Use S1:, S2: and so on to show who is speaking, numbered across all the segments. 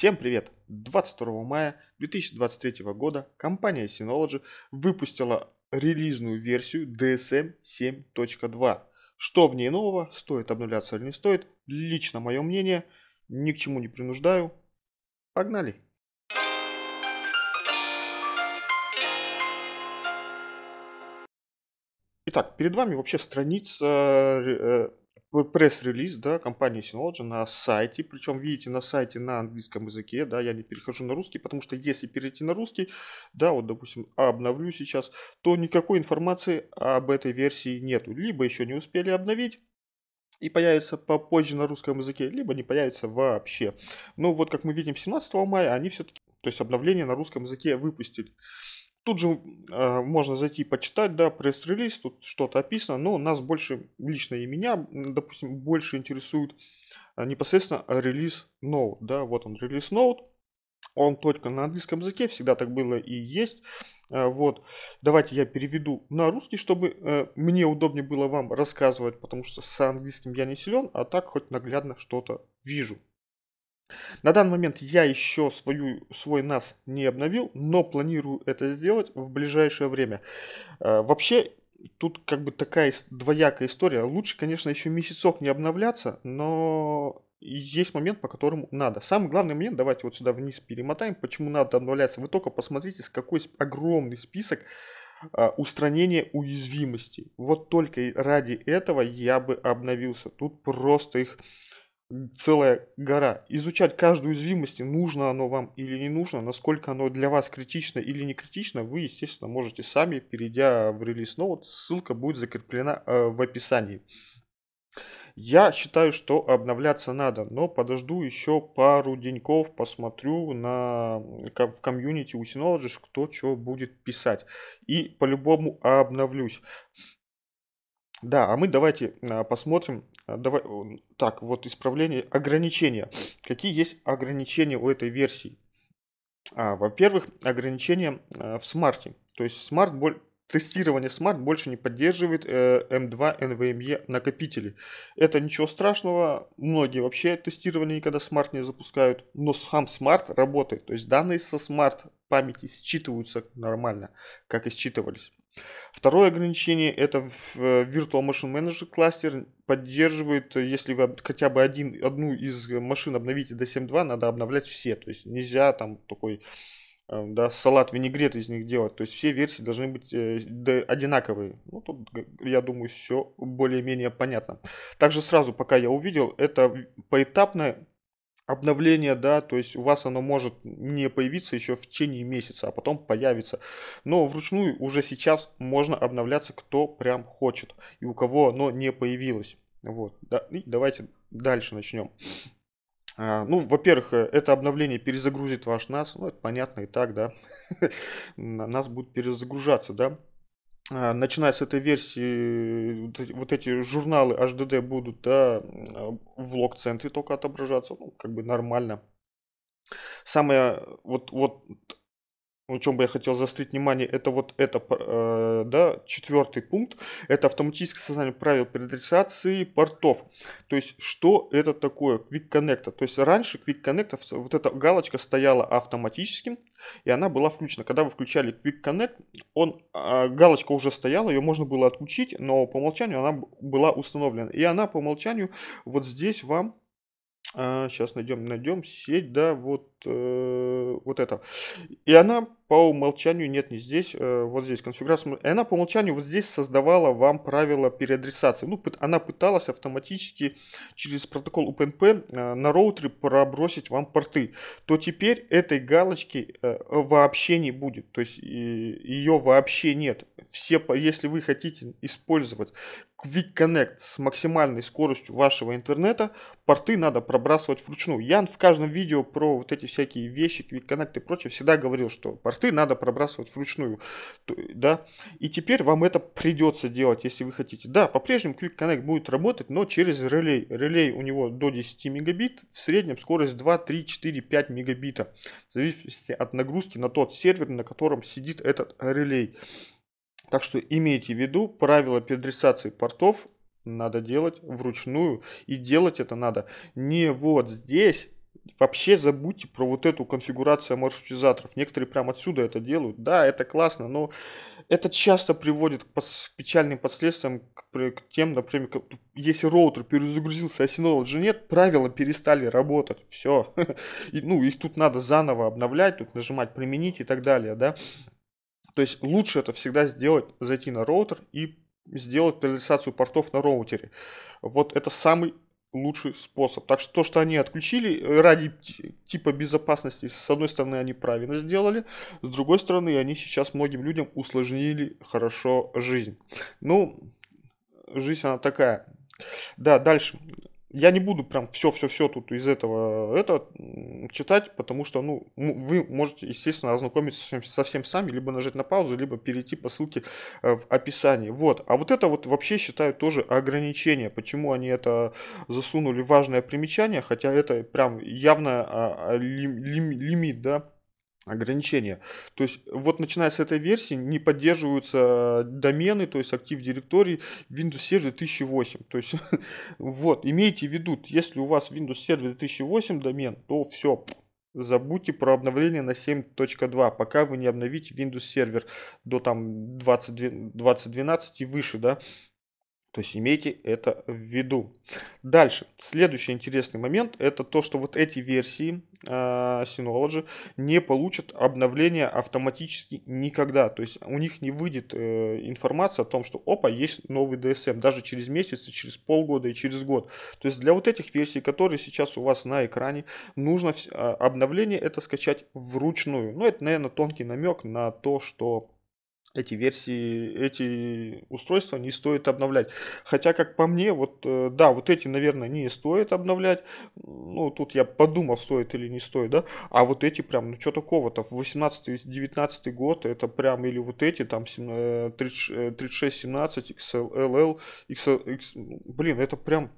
S1: Всем привет! 22 мая 2023 года компания Synology выпустила релизную версию DSM 7.2. Эм Что в ней нового, стоит обнуляться или не стоит, лично мое мнение, ни к чему не принуждаю. Погнали! Итак, перед вами вообще страница э, э, пресс-релиз да, компании Synology на сайте. Причем, видите, на сайте на английском языке, да, я не перехожу на русский, потому что если перейти на русский, да, вот, допустим, обновлю сейчас, то никакой информации об этой версии нету. Либо еще не успели обновить, и появится попозже на русском языке, либо не появится вообще. Ну вот как мы видим, 17 мая они все-таки, то есть обновление на русском языке выпустили. Тут же э, можно зайти почитать, да, пресс-релиз, тут что-то описано, но нас больше, лично и меня, допустим, больше интересует э, непосредственно релиз Node, да, вот он релиз Node, он только на английском языке, всегда так было и есть, э, вот, давайте я переведу на русский, чтобы э, мне удобнее было вам рассказывать, потому что с английским я не силен, а так хоть наглядно что-то вижу, на данный момент я еще свою, свой NAS не обновил, но планирую это сделать в ближайшее время. Э, вообще, тут как бы такая двоякая история. Лучше, конечно, еще месяцок не обновляться, но есть момент, по которому надо. Самый главный момент, давайте вот сюда вниз перемотаем, почему надо обновляться. Вы только посмотрите, с какой огромный список э, устранения уязвимостей. Вот только ради этого я бы обновился. Тут просто их целая гора. Изучать каждую уязвимость, нужно оно вам или не нужно, насколько оно для вас критично или не критично, вы, естественно, можете сами, перейдя в релиз ноут, ссылка будет закреплена э, в описании. Я считаю, что обновляться надо, но подожду еще пару деньков, посмотрю на, в комьюнити у Synology, кто что будет писать. И по-любому обновлюсь. Да, а мы давайте а, посмотрим а, давай, так, вот исправление, ограничения. Какие есть ограничения у этой версии? А, во-первых, ограничения а, в смарте. То есть смарт тестирование смарт больше не поддерживает э, M2 эм NVMe эм накопители. Это ничего страшного, многие вообще тестирование никогда смарт не запускают, но сам смарт работает, то есть данные со смарт памяти считываются нормально, как и считывались. Второе ограничение это в э, Virtual Machine Manager кластер поддерживает, э, если вы хотя бы один, одну из машин обновите до 7.2, надо обновлять все. То есть нельзя там такой э, да, салат, винегрет из них делать. То есть все версии должны быть одинаковые. Ну, тут, я думаю, все более-менее понятно. Также сразу, пока я увидел, это поэтапное обновление, да, то есть у вас оно может не появиться еще в течение месяца, а потом появится. Но вручную уже сейчас можно обновляться, кто прям хочет и у кого оно не появилось. Вот, да, и давайте дальше начнем. А, ну, во-первых, э, это обновление перезагрузит ваш нас, ну, это понятно и так, да, Нас будет перезагружаться, да, а, начиная с этой версии, вот эти журналы HDD будут да, а, в лог-центре только отображаться, ну, как бы нормально. Самое, вот, вот на чем бы я хотел заострить внимание, это вот это, э, да, четвертый пункт, это автоматическое создание правил предрессации портов. То есть, что это такое Quick Connect? То есть, раньше Quick Connect, вот эта галочка стояла автоматически, и она была включена. Когда вы включали Quick Connect, он, э, галочка уже стояла, ее можно было отключить, но по умолчанию она была установлена. И она по умолчанию вот здесь вам Сейчас э, найдем, найдем сеть, да, вот, э, вот это. И она по умолчанию нет, не здесь, э, вот здесь конфигурация. И она по умолчанию вот здесь создавала вам правила переадресации. Ну, она пыталась автоматически через протокол UPnP э, на роутере пробросить вам порты. То теперь этой галочки э, вообще не будет. То есть э, ее вообще нет. Все, если вы хотите использовать Quick Connect с максимальной скоростью вашего интернета, порты надо пробрасывать вручную. Я в каждом видео про вот эти всякие вещи, Quick Connect и прочее, всегда говорил, что порты шахты надо пробрасывать вручную, да, и теперь вам это придется делать, если вы хотите. Да, по-прежнему Quick Connect будет работать, но через релей. Релей у него до 10 мегабит, в среднем скорость 2, 3, 4, 5 мегабита, в зависимости от нагрузки на тот сервер, на котором сидит этот релей. Так что имейте в виду, правила переадресации портов надо делать вручную. И делать это надо не вот здесь, Вообще забудьте про вот эту конфигурацию маршрутизаторов. Некоторые прям отсюда это делают. Да, это классно, но это часто приводит к, печальным последствиям, к, к тем, например, к, если роутер перезагрузился, а Synology нет, правила перестали работать. Все. ну, их тут надо заново обновлять, тут нажимать применить и так далее, да. То есть лучше это всегда сделать, зайти на роутер и сделать реализацию портов на роутере. Вот это самый лучший способ. Так что то, что они отключили э, ради типа безопасности, с одной стороны, они правильно сделали, с другой стороны, они сейчас многим людям усложнили хорошо жизнь. Ну, жизнь она такая. Да, дальше я не буду прям все-все-все тут из этого это читать, потому что, ну, вы можете, естественно, ознакомиться совсем, совсем сами, либо нажать на паузу, либо перейти по ссылке э, в описании. Вот. А вот это вот вообще считаю тоже ограничение. Почему они это засунули важное примечание, хотя это прям явно а, а, лимит, да ограничения. То есть вот начиная с этой версии не поддерживаются э, домены, то есть актив директорий Windows Server 2008. То есть вот, имейте в виду, если у вас Windows Server 2008 домен, то все, Забудьте про обновление на 7.2, пока вы не обновите Windows Server до там 2012 и выше, да. То есть имейте это в виду. Дальше. Следующий интересный момент это то, что вот эти версии э, Synology не получат обновления автоматически никогда. То есть у них не выйдет э, информация о том, что опа, есть новый DSM, эм», даже через месяц, и через полгода и через год. То есть для вот этих версий, которые сейчас у вас на экране, нужно э, обновление это скачать вручную. ну, это, наверное, тонкий намек на то, что эти версии, эти устройства не стоит обновлять. Хотя, как по мне, вот э, да, вот эти, наверное, не стоит обновлять. Ну, тут я подумал, стоит или не стоит, да. А вот эти прям, ну что такого-то, в 18-19 год это прям, или вот эти, там 36-17, XLL, XL, X, блин, это прям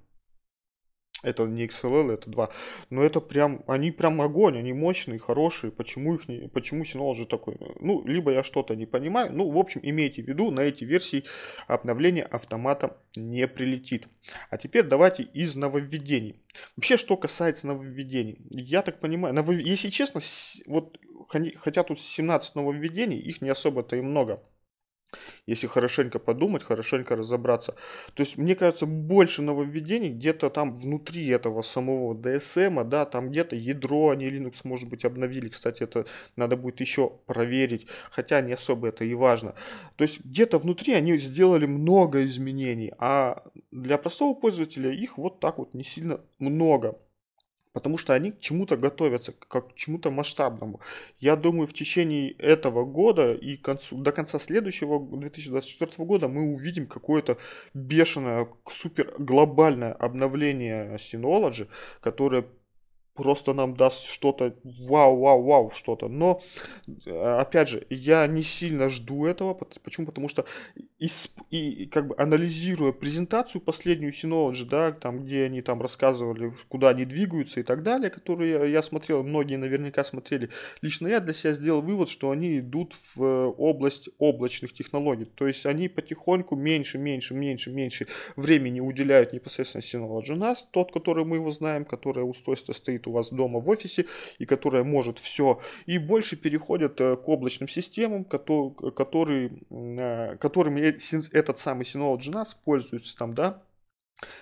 S1: это не XLL, это 2. Но это прям, они прям огонь, они мощные, хорошие. Почему их не, почему Synology такой? Ну, либо я что-то не понимаю. Ну, в общем, имейте в виду, на эти версии обновление автомата не прилетит. А теперь давайте из нововведений. Вообще, что касается нововведений, я так понимаю, новов... если честно, вот хотя тут 17 нововведений, их не особо-то и много. Если хорошенько подумать, хорошенько разобраться. То есть, мне кажется, больше нововведений где-то там внутри этого самого DSM, да, там где-то ядро они Linux, может быть, обновили. Кстати, это надо будет еще проверить, хотя не особо это и важно. То есть, где-то внутри они сделали много изменений, а для простого пользователя их вот так вот не сильно много. Потому что они к чему-то готовятся, как к чему-то масштабному. Я думаю, в течение этого года и концу, до конца следующего 2024 года мы увидим какое-то бешеное, супер глобальное обновление Synology, которое просто нам даст что-то вау-вау-вау что-то. Но, э, опять же, я не сильно жду этого. Почему? Потому что исп... и, как бы анализируя презентацию последнюю Synology, да, там, где они там рассказывали, куда они двигаются и так далее, которые я смотрел, многие наверняка смотрели. Лично я для себя сделал вывод, что они идут в э, область облачных технологий. То есть они потихоньку меньше, меньше, меньше, меньше времени уделяют непосредственно Synology. У нас тот, который мы его знаем, которое устройство стоит стоит у вас дома в офисе и которая может все. И больше переходят э, к облачным системам, который, э, которыми э, этот самый Synology NAS пользуется там, да,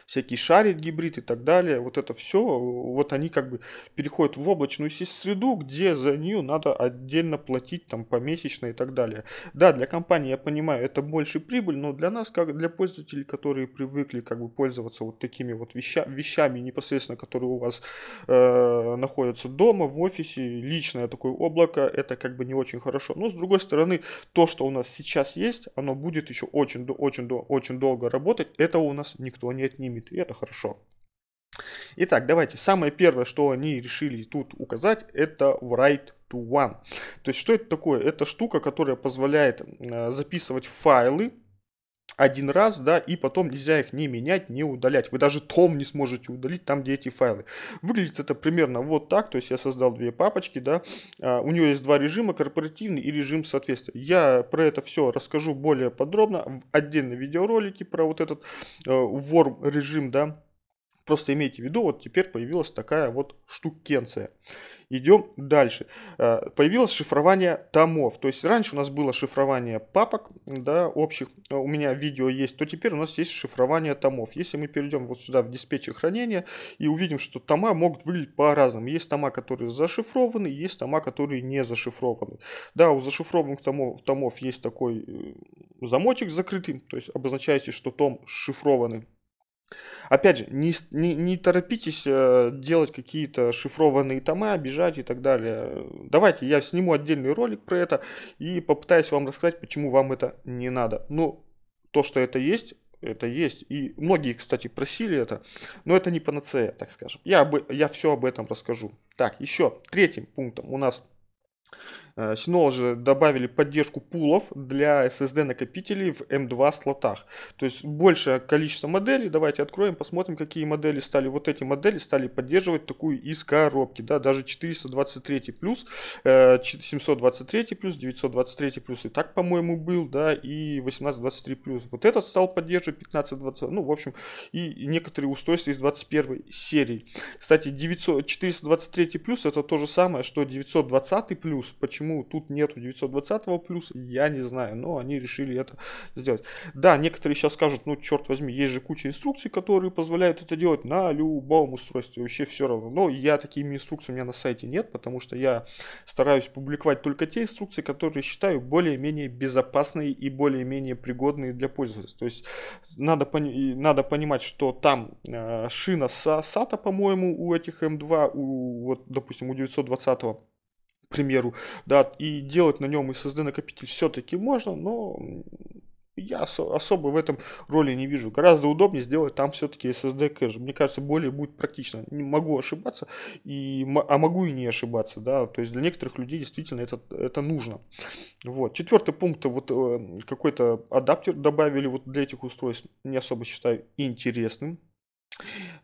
S1: всякие шарит гибрид и так далее, вот это все, вот они как бы переходят в облачную среду, где за нее надо отдельно платить там помесячно и так далее. Да, для компании, я понимаю, это больше прибыль, но для нас, как для пользователей, которые привыкли как бы пользоваться вот такими вот веща, вещами непосредственно, которые у вас э, находятся дома, в офисе, личное такое облако, это как бы не очень хорошо. Но с другой стороны, то, что у нас сейчас есть, оно будет еще очень, очень, очень долго работать, это у нас никто не отнимет, и это хорошо. Итак, давайте. Самое первое, что они решили тут указать, это write to one. То есть, что это такое? Это штука, которая позволяет э, записывать файлы один раз, да, и потом нельзя их не менять, не удалять. Вы даже том не сможете удалить там, где эти файлы. Выглядит это примерно вот так, то есть я создал две папочки, да, а, у нее есть два режима, корпоративный и режим соответствия. Я про это все расскажу более подробно в отдельном видеоролике про вот этот э, вор режим, да, Просто имейте в виду, вот теперь появилась такая вот штукенция. Идем дальше. Э, появилось шифрование томов. То есть раньше у нас было шифрование папок, да, общих. Э, у меня видео есть, то теперь у нас есть шифрование томов. Если мы перейдем вот сюда в диспетчер хранения и увидим, что тома могут выглядеть по-разному. Есть тома, которые зашифрованы, есть тома, которые не зашифрованы. Да, у зашифрованных томов, томов есть такой э, замочек закрытый, то есть обозначается, что том шифрованный. Опять же, не, не, не торопитесь э, делать какие-то шифрованные тома, обижать и так далее. Давайте я сниму отдельный ролик про это и попытаюсь вам рассказать, почему вам это не надо. Ну, то, что это есть, это есть. И многие, кстати, просили это, но это не панацея, так скажем. Я, об, я все об этом расскажу. Так, еще третьим пунктом у нас Э, Синол же добавили поддержку пулов для SSD накопителей в M2 слотах. То есть большее количество моделей. Давайте откроем, посмотрим, какие модели стали. Вот эти модели стали поддерживать такую из коробки. Да, даже 423 плюс, 723 э, плюс, 923 плюс и так, по-моему, был, да, и 1823 плюс. Вот этот стал поддерживать 1520, ну, в общем, и некоторые устройства из 21 серии. Кстати, 900, 423 плюс это то же самое, что 920 плюс. Почему? Почему тут нету 920 плюс, я не знаю, но они решили это сделать. Да, некоторые сейчас скажут, ну черт возьми, есть же куча инструкций, которые позволяют это делать на любом устройстве, вообще все равно. Но я такими инструкциями у меня на сайте нет, потому что я стараюсь публиковать только те инструкции, которые считаю более-менее безопасные и более-менее пригодные для пользователя. То есть надо, пони- надо понимать, что там э, шина SATA, по-моему, у этих М2, эм у, вот, допустим, у 920 примеру, да, и делать на нем SSD накопитель все-таки можно, но я особо в этом роли не вижу. Гораздо удобнее сделать там все-таки SSD кэш. Мне кажется, более будет практично. Не могу ошибаться, и, а могу и не ошибаться. Да? То есть для некоторых людей действительно это, это нужно. Вот. Четвертый пункт. Вот э, какой-то адаптер добавили вот для этих устройств. Не особо считаю интересным.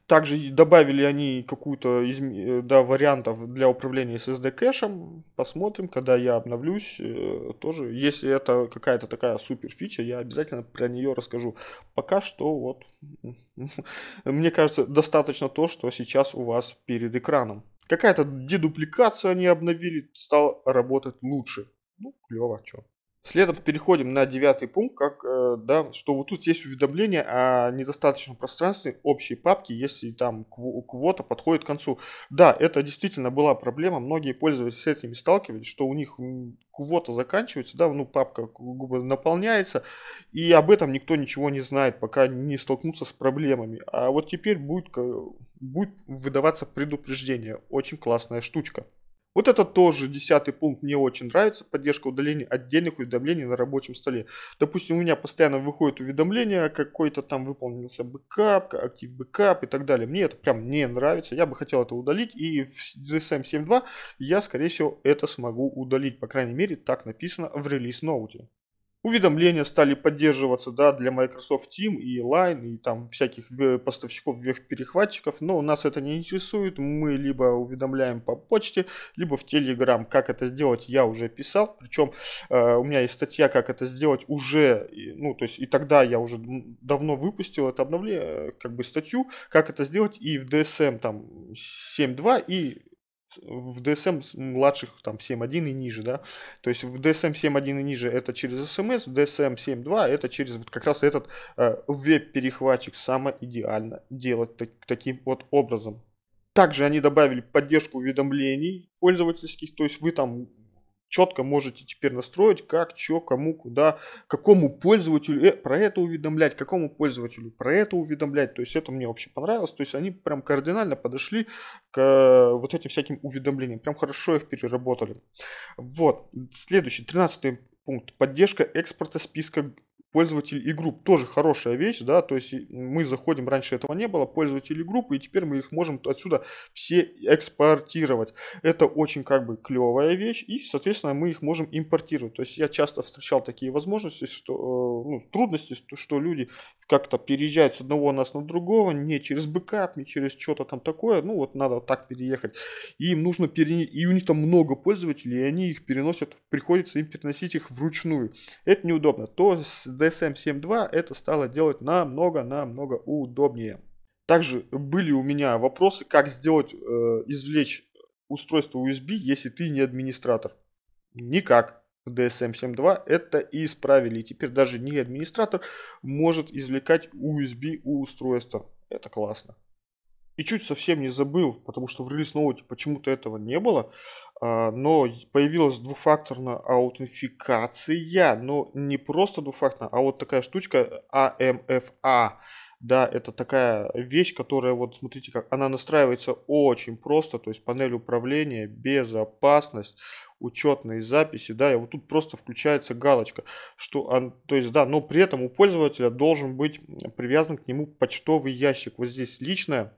S1: Также добавили они какую-то из э, да, вариантов для управления SSD кэшем. Посмотрим, когда я обновлюсь. Э, тоже, если это какая-то такая супер фича, я обязательно про нее расскажу. Пока что вот, мне кажется, достаточно то, что сейчас у вас перед экраном. Какая-то дедупликация они обновили, стал работать лучше. Ну, клево, а что. Следом переходим на девятый пункт, как, э, да, что вот тут есть уведомление о недостаточном пространстве общей папки, если там квота подходит к концу. Да, это действительно была проблема, многие пользователи с этими сталкивались, что у них квота заканчивается, да, ну папка наполняется, и об этом никто ничего не знает, пока не столкнутся с проблемами. А вот теперь будет, э, будет выдаваться предупреждение, очень классная штучка. Вот это тоже десятый пункт мне очень нравится. Поддержка удаления отдельных уведомлений на рабочем столе. Допустим, у меня постоянно выходит уведомление, какой-то там выполнился бэкап, актив бэкап и так далее. Мне это прям не нравится. Я бы хотел это удалить. И в DSM 7.2 эм я, скорее всего, это смогу удалить. По крайней мере, так написано в релиз-ноуте уведомления стали поддерживаться, да, для Microsoft Team и Line, и там всяких э, поставщиков вверх-перехватчиков, но нас это не интересует, мы либо уведомляем по почте, либо в Telegram. Как это сделать, я уже писал, причем э, у меня есть статья, как это сделать уже, ну, то есть и тогда я уже давно выпустил это обновление, э, как бы статью, как это сделать и в DSM эм там 7.2 и в DSM младших там 7.1 и ниже, да, то есть в DSM 7.1 и ниже это через SMS, эм в DSM 7.2 это через вот как раз этот э, веб-перехватчик, самое идеально делать так, таким вот образом. Также они добавили поддержку уведомлений пользовательских, то есть вы там четко можете теперь настроить, как, что, кому, куда, какому пользователю э, про это уведомлять, какому пользователю про это уведомлять. То есть это мне вообще понравилось. То есть они прям кардинально подошли к э, вот этим всяким уведомлениям. Прям хорошо их переработали. Вот. Следующий, тринадцатый пункт. Поддержка экспорта списка пользователь и групп тоже хорошая вещь, да, то есть мы заходим, раньше этого не было, пользователи группы, и теперь мы их можем отсюда все экспортировать. Это очень как бы клевая вещь, и, соответственно, мы их можем импортировать. То есть я часто встречал такие возможности, что, э, ну, трудности, что люди как-то переезжают с одного нас на другого, не через бэкап, не через что-то там такое, ну, вот надо вот так переехать. И им нужно перенести, и у них там много пользователей, и они их переносят, приходится им переносить их вручную. Это неудобно. То с DSM-7.2 это стало делать намного-намного удобнее. Также были у меня вопросы, как сделать, э, извлечь устройство USB, если ты не администратор. Никак. В DSM 7.2 это исправили. И теперь даже не администратор может извлекать USB у устройства. Это классно. И чуть совсем не забыл, потому что в релиз ноуте почему-то этого не было. А, но появилась двухфакторная аутентификация, но не просто двухфакторная, а вот такая штучка AMFA. А а. Да, это такая вещь, которая, вот смотрите, как она настраивается очень просто, то есть панель управления, безопасность, учетные записи, да, и вот тут просто включается галочка, что, он, то есть, да, но при этом у пользователя должен быть привязан к нему почтовый ящик, вот здесь личное,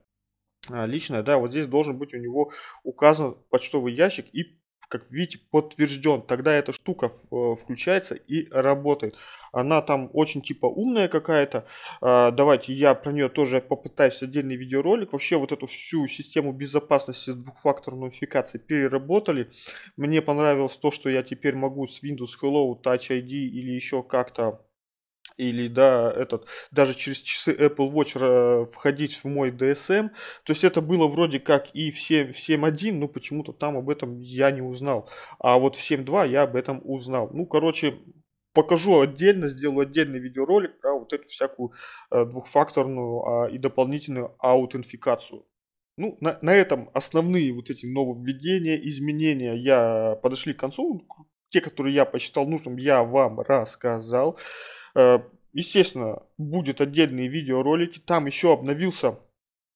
S1: а, личное, да, вот здесь должен быть у него указан почтовый ящик и как видите, подтвержден. Тогда эта штука э, включается и работает. Она там очень типа умная какая-то. А, давайте я про нее тоже попытаюсь отдельный видеоролик. Вообще вот эту всю систему безопасности с двухфакторной унификацией переработали. Мне понравилось то, что я теперь могу с Windows Hello, Touch ID или еще как-то или да, этот, даже через часы Apple Watch э, входить в мой DSM. Эм. То есть это было вроде как и в 7, в 7.1, но почему-то там об этом я не узнал. А вот в 7.2 я об этом узнал. Ну, короче, покажу отдельно, сделаю отдельный видеоролик про вот эту всякую э, двухфакторную а, и дополнительную аутентификацию. Ну, на, на этом основные вот эти нововведения, изменения я э, подошли к концу. Те, которые я посчитал нужным, я вам рассказал. Э, естественно, будет отдельные видеоролики. Там еще обновился,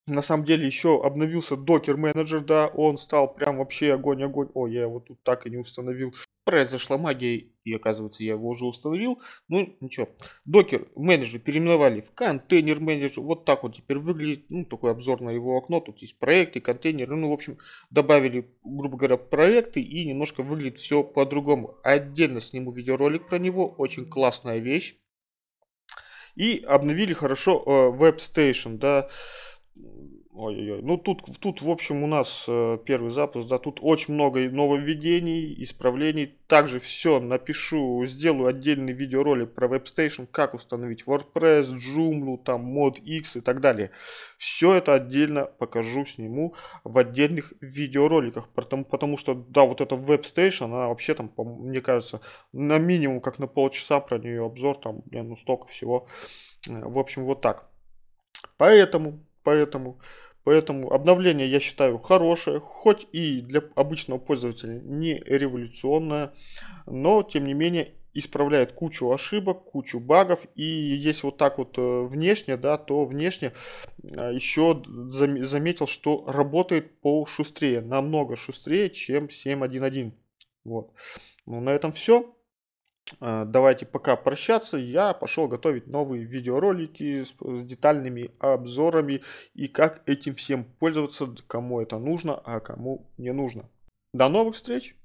S1: на самом деле еще обновился докер менеджер, да, он стал прям вообще огонь-огонь. О, я его тут так и не установил. Произошла магия, и оказывается, я его уже установил. Ну, ничего. Докер менеджер переименовали в контейнер менеджер. Вот так вот теперь выглядит. Ну, такой обзор на его окно. Тут есть проекты, контейнеры. Ну, в общем, добавили, грубо говоря, проекты, и немножко выглядит все по-другому. Отдельно сниму видеоролик про него. Очень классная вещь и обновили хорошо э, WebStation, да, Ой-ой-ой. Ну, тут, тут, в общем, у нас э, первый запуск, да, тут очень много нововведений, исправлений. Также все напишу, сделаю отдельный видеоролик про WebStation, как установить WordPress, Joomla, там, Mod X и так далее. Все это отдельно покажу, сниму в отдельных видеороликах, потому, потому что, да, вот эта WebStation, она вообще там, мне кажется, на минимум, как на полчаса про нее обзор, там, блин, ну, столько всего. Э, в общем, вот так. Поэтому, поэтому... Поэтому обновление, я считаю, хорошее, хоть и для обычного пользователя не революционное, но тем не менее исправляет кучу ошибок, кучу багов. И если вот так вот э, внешне, да, то внешне э, еще заметил, что работает по шустрее, намного шустрее, чем 7.1.1. Вот. Ну, на этом все. Э, давайте пока прощаться. Я пошел готовить новые видеоролики с, с детальными обзорами и как этим всем пользоваться, кому это нужно, а кому не нужно. До новых встреч!